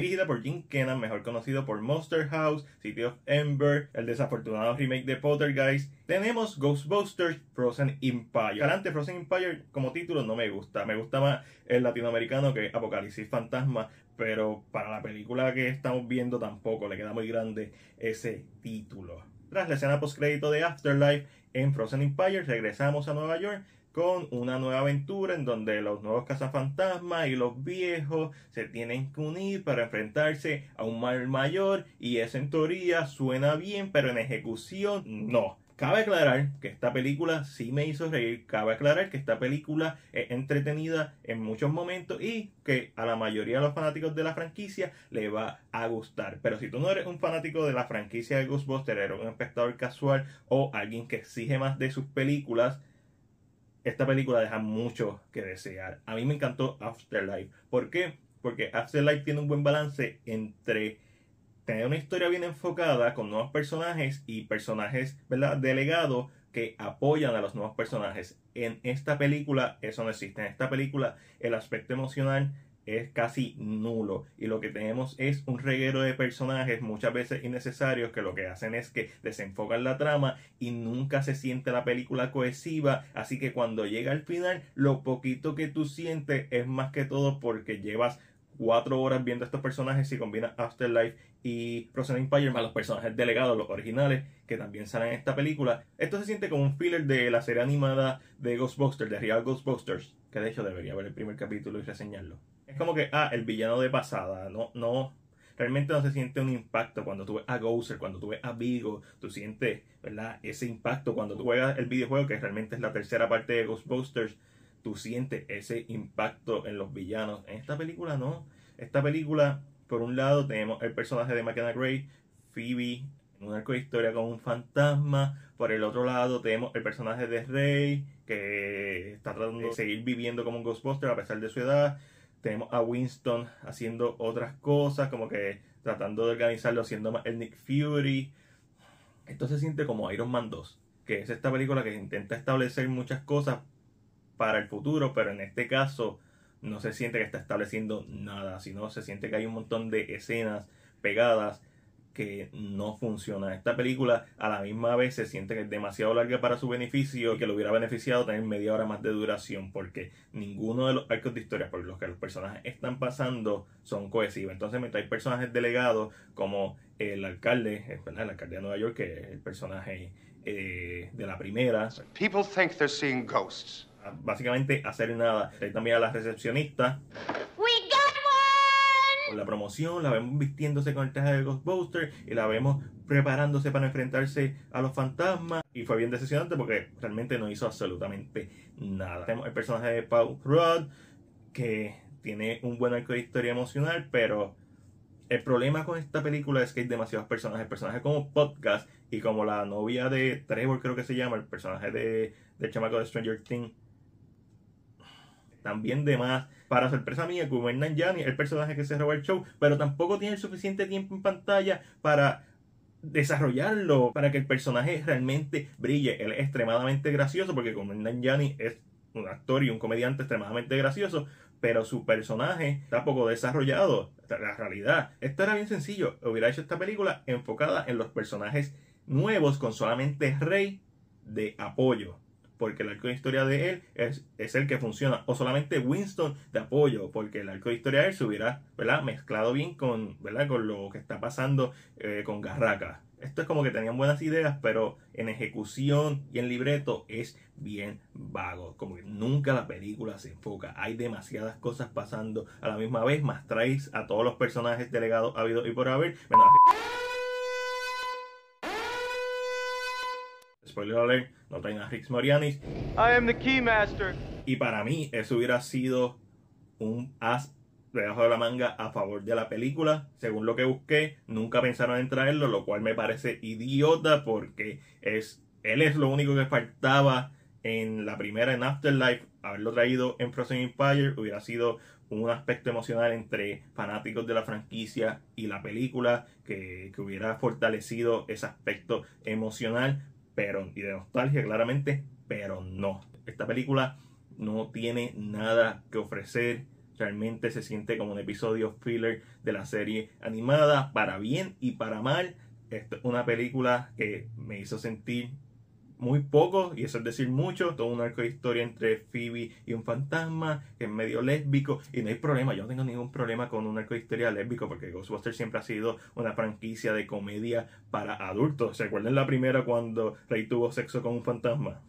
dirigida por Jim Kennan, mejor conocido por Monster House, City of Ember, el desafortunado remake de Potter, Guys. Tenemos Ghostbusters, Frozen Empire. ante Frozen Empire como título no me gusta. Me gusta más el latinoamericano que Apocalipsis Fantasma, pero para la película que estamos viendo tampoco le queda muy grande ese título. Tras la escena post crédito de Afterlife en Frozen Empire, regresamos a Nueva York con una nueva aventura en donde los nuevos cazafantasmas y los viejos se tienen que unir para enfrentarse a un mal mayor y eso en teoría suena bien pero en ejecución no. Cabe aclarar que esta película sí me hizo reír, cabe aclarar que esta película es entretenida en muchos momentos y que a la mayoría de los fanáticos de la franquicia le va a gustar. Pero si tú no eres un fanático de la franquicia de Ghostbusters, eres un espectador casual o alguien que exige más de sus películas, esta película deja mucho que desear. A mí me encantó Afterlife. ¿Por qué? Porque Afterlife tiene un buen balance entre tener una historia bien enfocada con nuevos personajes y personajes ¿verdad? delegados que apoyan a los nuevos personajes. En esta película eso no existe. En esta película el aspecto emocional es casi nulo y lo que tenemos es un reguero de personajes muchas veces innecesarios que lo que hacen es que desenfocan la trama y nunca se siente la película cohesiva así que cuando llega al final lo poquito que tú sientes es más que todo porque llevas cuatro horas viendo estos personajes y combina Afterlife y Frozen Empire más los personajes delegados, los originales, que también salen en esta película. Esto se siente como un filler de la serie animada de Ghostbusters, de Real Ghostbusters, que de hecho debería ver el primer capítulo y reseñarlo. Es como que, ah, el villano de pasada. No, no. Realmente no se siente un impacto cuando tú ves a Gozer, cuando tú ves a Vigo, tú sientes, ¿verdad? Ese impacto cuando tú juegas el videojuego, que realmente es la tercera parte de Ghostbusters, tú sientes ese impacto en los villanos. En esta película no. Esta película, por un lado, tenemos el personaje de McKenna Gray, Phoebe, en un arco de historia con un fantasma. Por el otro lado, tenemos el personaje de Rey, que está tratando de seguir viviendo como un Ghostbuster a pesar de su edad. Tenemos a Winston haciendo otras cosas, como que tratando de organizarlo, haciendo más el Nick Fury. Esto se siente como Iron Man 2, que es esta película que intenta establecer muchas cosas para el futuro, pero en este caso no se siente que está estableciendo nada, sino se siente que hay un montón de escenas pegadas que no funciona. Esta película a la misma vez se siente que es demasiado larga para su beneficio que lo hubiera beneficiado tener media hora más de duración porque ninguno de los arcos de historia por los que los personajes están pasando son cohesivos. Entonces, mientras hay personajes delegados como el alcalde, eh, el alcalde de Nueva York, que es el personaje eh, de la primera. Ah, básicamente hacer nada. Hay también a la recepcionista la promoción, la vemos vistiéndose con el traje de Ghostbusters y la vemos preparándose para enfrentarse a los fantasmas. Y fue bien decepcionante porque realmente no hizo absolutamente nada. Tenemos el personaje de Paul Rudd, que tiene un buen arco de historia emocional, pero el problema con esta película es que hay demasiados personajes. Personajes como Podcast y como la novia de Trevor, creo que se llama, el personaje de, del chamaco de Stranger Things también de más. Para sorpresa mía, Nanjani es el personaje que se roba el show, pero tampoco tiene el suficiente tiempo en pantalla para desarrollarlo, para que el personaje realmente brille. Él es extremadamente gracioso, porque Hernan Yanni es un actor y un comediante extremadamente gracioso, pero su personaje está poco desarrollado. La realidad, esto era bien sencillo. Hubiera hecho esta película enfocada en los personajes nuevos con solamente Rey de apoyo porque el arco de historia de él es, el que funciona. O solamente Winston de apoyo, porque el arco de historia de él se hubiera ¿verdad? mezclado bien con, ¿verdad? con lo que está pasando eh, con Garraca. Esto es como que tenían buenas ideas, pero en ejecución y en libreto es bien vago. Como que nunca la película se enfoca. Hay demasiadas cosas pasando a la misma vez, más traes a todos los personajes delegados habido y por haber. Menos spoiler alert, no tenga Rick Morianis. I am the Keymaster. Y para mí eso hubiera sido un as debajo de la manga a favor de la película. Según lo que busqué, nunca pensaron en traerlo, lo cual me parece idiota porque es él es lo único que faltaba en la primera en Afterlife. Haberlo traído en Frozen Empire hubiera sido un aspecto emocional entre fanáticos de la franquicia y la película que, que hubiera fortalecido ese aspecto emocional, pero, y de nostalgia claramente, pero no. Esta película no tiene nada que ofrecer. Realmente se siente como un episodio filler de la serie animada, para bien y para mal. es una película que me hizo sentir muy poco, y eso es decir mucho, todo un arco de historia entre Phoebe y un fantasma, que es medio lésbico, y no hay problema, yo no tengo ningún problema con un arco de historia lésbico, porque Ghostbusters siempre ha sido una franquicia de comedia para adultos. ¿Se acuerdan la primera cuando Rey tuvo sexo con un fantasma?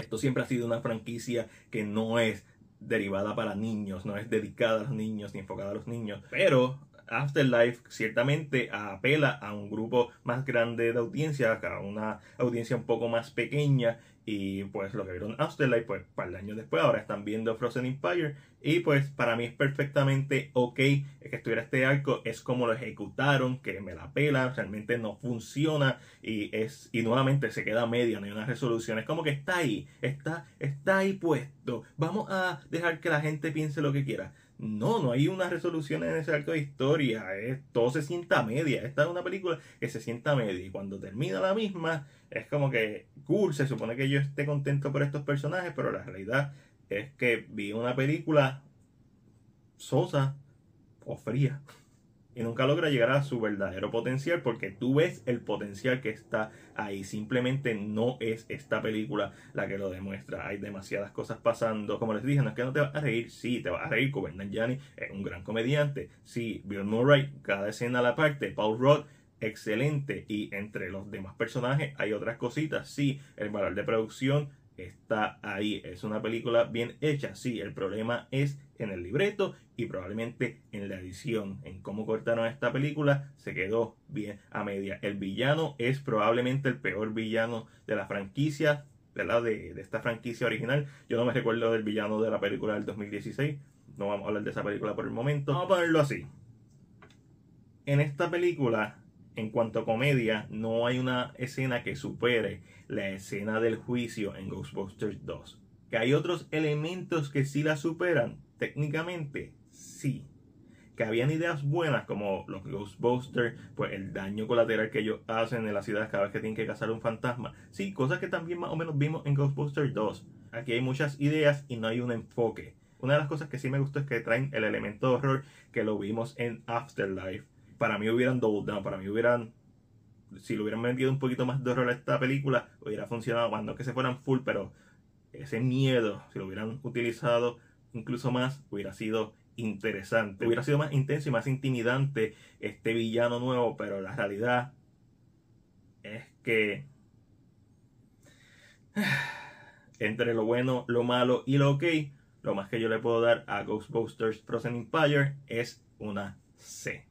Esto siempre ha sido una franquicia que no es derivada para niños, no es dedicada a los niños ni enfocada a los niños, pero Afterlife ciertamente apela a un grupo más grande de audiencia, a una audiencia un poco más pequeña. Y pues lo que vieron Afterlife, pues para el año después, ahora están viendo Frozen Empire. Y pues para mí es perfectamente ok que estuviera este arco, es como lo ejecutaron, que me la pela, realmente no funciona. Y es y nuevamente se queda media, no hay una resolución. Es como que está ahí, está, está ahí puesto. Vamos a dejar que la gente piense lo que quiera. No, no hay una resolución en ese arco de historia. todo se sienta media. Esta es una película que se sienta media. Y cuando termina la misma, es como que cool. Se supone que yo esté contento por estos personajes, pero la realidad es que vi una película sosa o fría y nunca logra llegar a su verdadero potencial porque tú ves el potencial que está ahí. Simplemente no es esta película la que lo demuestra. Hay demasiadas cosas pasando. Como les dije, no es que no te vas a reír. Sí, te vas a reír. Bernard Gianni es un gran comediante. Sí, Bill Murray, cada escena a la parte. Paul Rudd excelente y entre los demás personajes hay otras cositas. Sí, el valor de producción está ahí. Es una película bien hecha, sí. El problema es en el libreto y probablemente en la edición, en cómo cortaron esta película, se quedó bien a media. El villano es probablemente el peor villano de la franquicia, ¿verdad? De, de esta franquicia original. Yo no me recuerdo del villano de la película del 2016. No vamos a hablar de esa película por el momento. Vamos a ponerlo así. En esta película en cuanto a comedia, no hay una escena que supere la escena del juicio en Ghostbusters 2. Que hay otros elementos que sí la superan, técnicamente sí. Que habían ideas buenas como los Ghostbusters, pues el daño colateral que ellos hacen en la ciudad cada vez que tienen que cazar un fantasma. Sí, cosas que también más o menos vimos en Ghostbusters 2. Aquí hay muchas ideas y no hay un enfoque. Una de las cosas que sí me gustó es que traen el elemento de horror que lo vimos en Afterlife para mí hubieran double para mí hubieran, si lo hubieran vendido un poquito más de horror a esta película, hubiera funcionado, cuando que se fueran full, pero ese miedo, si lo hubieran utilizado incluso más, hubiera sido interesante, hubiera sido más intenso y más intimidante este villano nuevo, pero la realidad es que entre lo bueno, lo malo y lo ok, lo más que yo le puedo dar a Ghostbusters Frozen Empire es una C.